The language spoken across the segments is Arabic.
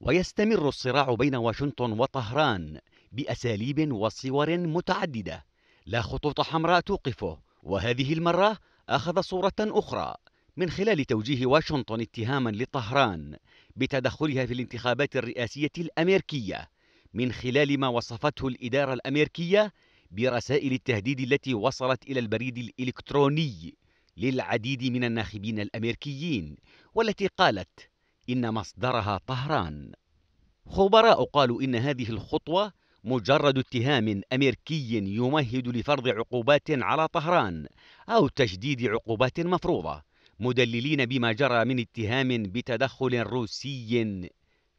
ويستمر الصراع بين واشنطن وطهران بأساليب وصور متعددة لا خطوط حمراء توقفه وهذه المرة أخذ صورة أخرى من خلال توجيه واشنطن اتهاما لطهران بتدخلها في الانتخابات الرئاسية الأمريكية من خلال ما وصفته الإدارة الأمريكية برسائل التهديد التي وصلت إلى البريد الإلكتروني للعديد من الناخبين الأمريكيين والتي قالت إن مصدرها طهران خبراء قالوا إن هذه الخطوة مجرد اتهام أمريكي يمهد لفرض عقوبات على طهران أو تشديد عقوبات مفروضة مدللين بما جرى من اتهام بتدخل روسي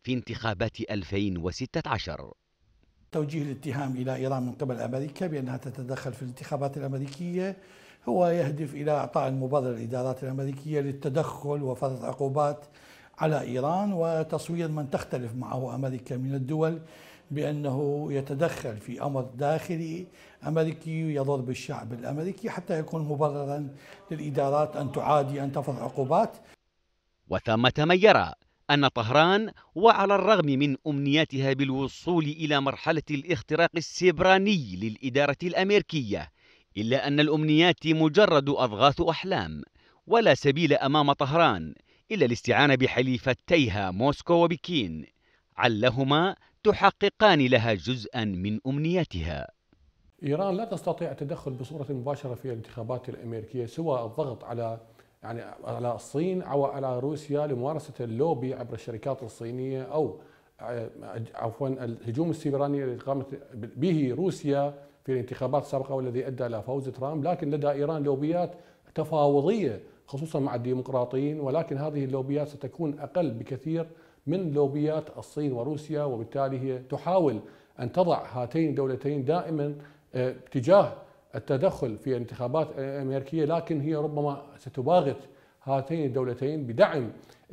في انتخابات 2016 توجيه الاتهام إلى إيران من قبل أمريكا بأنها تتدخل في الانتخابات الأمريكية هو يهدف إلى إعطاء المبرر للإدارات الأمريكية للتدخل وفرض عقوبات على إيران وتصوير من تختلف معه أمريكا من الدول بأنه يتدخل في أمر داخلي أمريكي يضر بالشعب الأمريكي حتى يكون مبررا للإدارات أن تعادي أن تفرض عقوبات وثمة من يرى أن طهران وعلى الرغم من أمنياتها بالوصول إلى مرحلة الاختراق السبراني للإدارة الأمريكية إلا أن الأمنيات مجرد أضغاث أحلام ولا سبيل أمام طهران إلا الاستعانة بحليفتيها موسكو وبكين علهما تحققان لها جزءا من أمنيتها إيران لا تستطيع التدخل بصورة مباشرة في الانتخابات الأمريكية سوى الضغط على يعني على الصين او على روسيا لممارسه اللوبي عبر الشركات الصينيه او عفوا الهجوم السيبراني الذي قامت به روسيا في الانتخابات السابقه والذي ادى الى فوز ترامب، لكن لدى ايران لوبيات تفاوضيه خصوصا مع الديمقراطيين ولكن هذه اللوبيات ستكون اقل بكثير من لوبيات الصين وروسيا وبالتالي هي تحاول ان تضع هاتين الدولتين دائما آه، تجاه التدخل في الانتخابات الامريكيه لكن هي ربما ستباغت هاتين الدولتين بدعم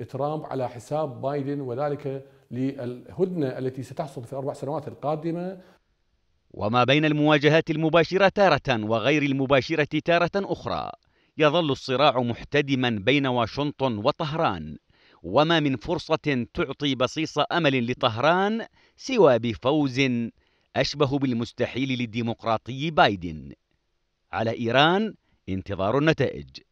ترامب على حساب بايدن وذلك للهدنه التي ستحصل في الاربع سنوات القادمه وما بين المواجهات المباشره تاره وغير المباشره تاره اخرى يظل الصراع محتدما بين واشنطن وطهران وما من فرصة تعطي بصيص أمل لطهران سوى بفوز أشبه بالمستحيل للديمقراطي بايدن على إيران انتظار النتائج